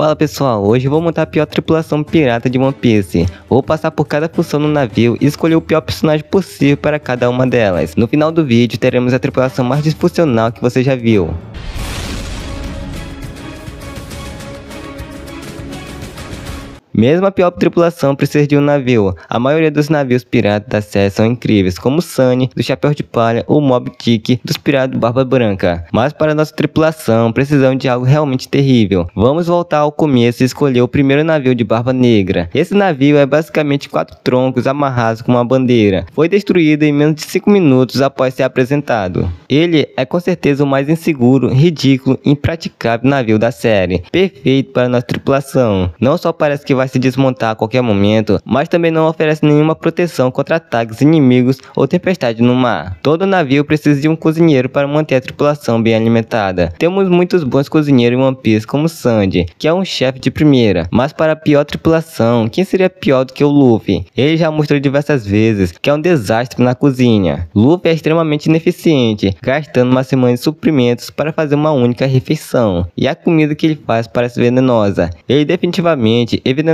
Fala pessoal, hoje vou montar a pior tripulação pirata de One Piece. Vou passar por cada função no navio e escolher o pior personagem possível para cada uma delas. No final do vídeo teremos a tripulação mais disfuncional que você já viu. Mesmo a pior tripulação precisa de um navio. A maioria dos navios piratas da série são incríveis, como Sunny, do Chapéu de Palha ou Mob Dick, dos Piratas do Barba Branca. Mas para nossa tripulação, precisamos de algo realmente terrível. Vamos voltar ao começo e escolher o primeiro navio de Barba Negra. Esse navio é basicamente quatro troncos amarrados com uma bandeira. Foi destruído em menos de 5 minutos após ser apresentado. Ele é com certeza o mais inseguro, ridículo e impraticável navio da série. Perfeito para nossa tripulação. Não só parece que vai se desmontar a qualquer momento, mas também não oferece nenhuma proteção contra ataques inimigos ou tempestade no mar. Todo navio precisa de um cozinheiro para manter a tripulação bem alimentada. Temos muitos bons cozinheiros em One Piece, como Sandy, que é um chefe de primeira, mas para a pior tripulação, quem seria pior do que o Luffy? Ele já mostrou diversas vezes que é um desastre na cozinha. Luffy é extremamente ineficiente, gastando uma semana de suprimentos para fazer uma única refeição, e a comida que ele faz parece venenosa. Ele definitivamente evidencia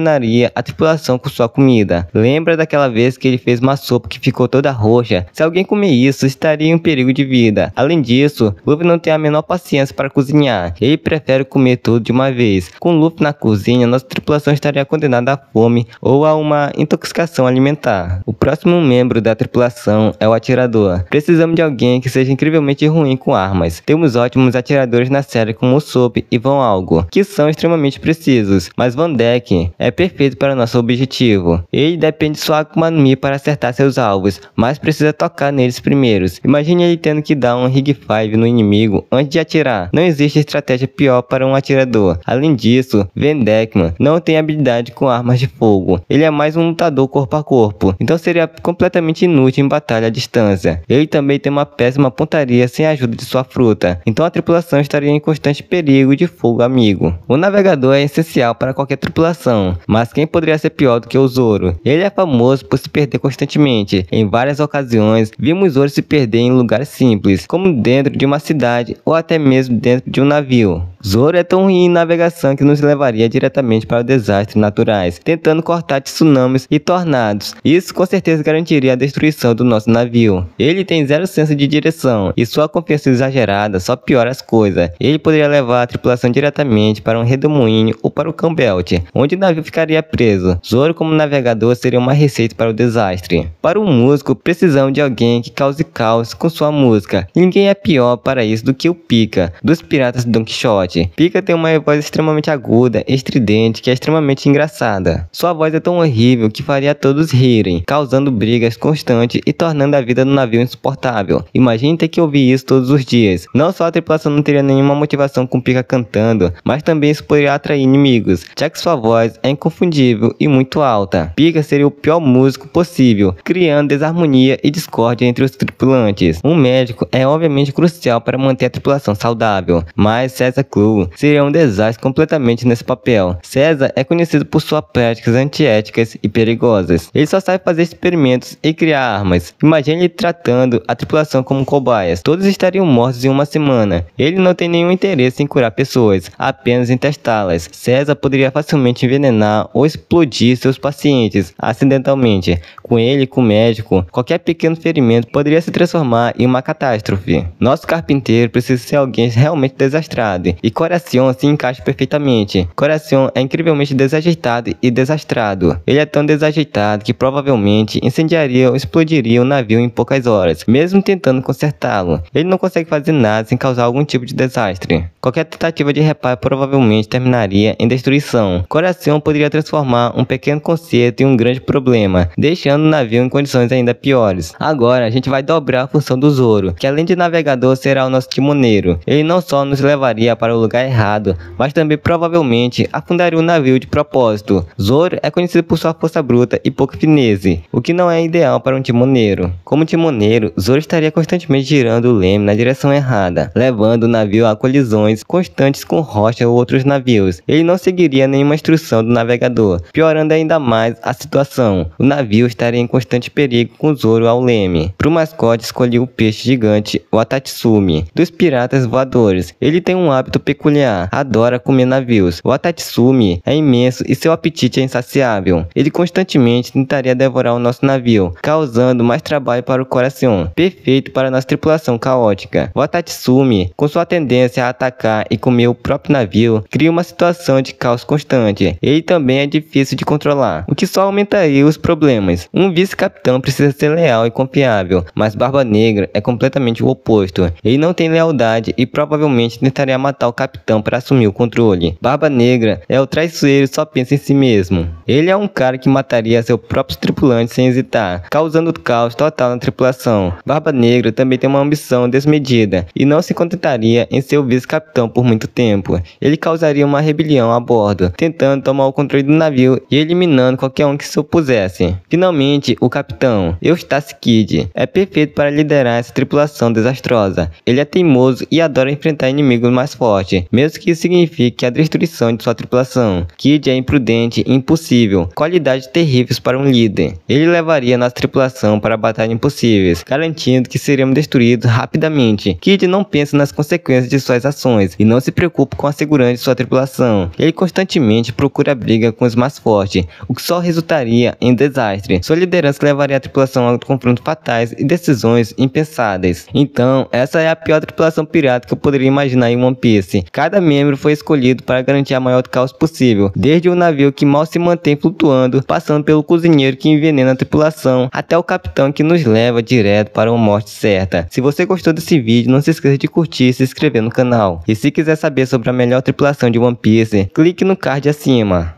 a tripulação com sua comida. Lembra daquela vez que ele fez uma sopa que ficou toda roxa? Se alguém comer isso, estaria em perigo de vida. Além disso, Luffy não tem a menor paciência para cozinhar. Ele prefere comer tudo de uma vez. Com Luffy na cozinha, nossa tripulação estaria condenada à fome ou a uma intoxicação alimentar. O próximo membro da tripulação é o atirador. Precisamos de alguém que seja incrivelmente ruim com armas. Temos ótimos atiradores na série como o Soap e Von Algo, que são extremamente precisos, mas Van Deck é é perfeito para nosso objetivo. Ele depende de sua Mi para acertar seus alvos, mas precisa tocar neles primeiros. Imagine ele tendo que dar um Rig 5 no inimigo antes de atirar. Não existe estratégia pior para um atirador. Além disso, Vendekman não tem habilidade com armas de fogo. Ele é mais um lutador corpo a corpo, então seria completamente inútil em batalha à distância. Ele também tem uma péssima pontaria sem a ajuda de sua fruta, então a tripulação estaria em constante perigo de fogo amigo. O navegador é essencial para qualquer tripulação, mas quem poderia ser pior do que o Zoro? Ele é famoso por se perder constantemente. Em várias ocasiões, vimos Zoro se perder em lugares simples, como dentro de uma cidade ou até mesmo dentro de um navio. Zoro é tão ruim em navegação que nos levaria diretamente para desastres naturais, tentando cortar tsunamis e tornados. Isso com certeza garantiria a destruição do nosso navio. Ele tem zero senso de direção e sua confiança exagerada só piora as coisas. Ele poderia levar a tripulação diretamente para um redemoinho ou para o Campbelt, onde o navio ficaria preso. Zoro como navegador seria uma receita para o desastre. Para o músico, precisamos de alguém que cause caos com sua música. Ninguém é pior para isso do que o Pika, dos piratas Don Quixote. Scott. Pika tem uma voz extremamente aguda, estridente, que é extremamente engraçada. Sua voz é tão horrível que faria todos rirem, causando brigas constantes e tornando a vida do navio insuportável. Imagine ter que ouvir isso todos os dias. Não só a tripulação não teria nenhuma motivação com Pika cantando, mas também isso poderia atrair inimigos, já que sua voz é inconfundível e muito alta. Pika seria o pior músico possível, criando desarmonia e discórdia entre os tripulantes. Um médico é obviamente crucial para manter a tripulação saudável, mas César Crew seria um desastre completamente nesse papel. César é conhecido por suas práticas antiéticas e perigosas. Ele só sabe fazer experimentos e criar armas. Imagine ele tratando a tripulação como cobaias. Todos estariam mortos em uma semana. Ele não tem nenhum interesse em curar pessoas, apenas em testá-las. César poderia facilmente envenenar ou explodir seus pacientes acidentalmente. Com ele, com o médico, qualquer pequeno ferimento poderia se transformar em uma catástrofe. Nosso carpinteiro precisa ser alguém realmente desastrado e Coração se encaixa perfeitamente. Coração é incrivelmente desajeitado e desastrado. Ele é tão desajeitado que provavelmente incendiaria ou explodiria o navio em poucas horas, mesmo tentando consertá-lo. Ele não consegue fazer nada sem causar algum tipo de desastre. Qualquer tentativa de reparo provavelmente terminaria em destruição. Coração poderia transformar um pequeno conserto em um grande problema, deixando o navio em condições ainda piores. Agora a gente vai dobrar a função do Zoro, que além de navegador será o nosso timoneiro. Ele não só nos levaria para o lugar errado, mas também provavelmente afundaria o um navio de propósito. Zoro é conhecido por sua força bruta e pouco finesse, o que não é ideal para um timoneiro. Como timoneiro, Zoro estaria constantemente girando o leme na direção errada, levando o navio a colisões constantes com rochas ou outros navios. Ele não seguiria nenhuma instrução do navegador, piorando ainda mais a situação. O navio estaria em constante perigo com Zoro ao leme. Para o mascote, escolhi o peixe gigante, o Atatsumi, dos piratas voadores. Ele tem um hábito peculiar, adora comer navios. O Atatsumi é imenso e seu apetite é insaciável. Ele constantemente tentaria devorar o nosso navio, causando mais trabalho para o coração, perfeito para nossa tripulação caótica. O Atatsumi, com sua tendência a atacar e comer o próprio navio, cria uma situação de caos constante. Ele também é difícil de controlar, o que só aumentaria os problemas. Um vice-capitão precisa ser leal e confiável, mas Barba Negra é completamente o oposto. Ele não tem lealdade e provavelmente tentaria matar o capitão para assumir o controle. Barba Negra é o traiçoeiro e só pensa em si mesmo. Ele é um cara que mataria seu próprio tripulante sem hesitar, causando caos total na tripulação. Barba Negra também tem uma ambição desmedida e não se contentaria em ser o vice-capitão por muito tempo. Ele causaria uma rebelião a bordo, tentando tomar o controle do navio e eliminando qualquer um que se opusesse. Finalmente, o capitão, Eustace Kid, é perfeito para liderar essa tripulação desastrosa. Ele é teimoso e adora enfrentar inimigos mais fortes morte, mesmo que isso signifique a destruição de sua tripulação. Kid é imprudente e impossível, qualidades terríveis para um líder. Ele levaria nossa tripulação para batalhas impossíveis, garantindo que seremos destruídos rapidamente. Kid não pensa nas consequências de suas ações e não se preocupa com a segurança de sua tripulação. Ele constantemente procura briga com os mais fortes, o que só resultaria em desastre. Sua liderança levaria a tripulação a confrontos fatais e decisões impensadas. Então, essa é a pior tripulação pirata que eu poderia imaginar em One Piece. Cada membro foi escolhido para garantir a maior caos possível, desde o navio que mal se mantém flutuando, passando pelo cozinheiro que envenena a tripulação, até o capitão que nos leva direto para uma morte certa. Se você gostou desse vídeo, não se esqueça de curtir e se inscrever no canal. E se quiser saber sobre a melhor tripulação de One Piece, clique no card acima.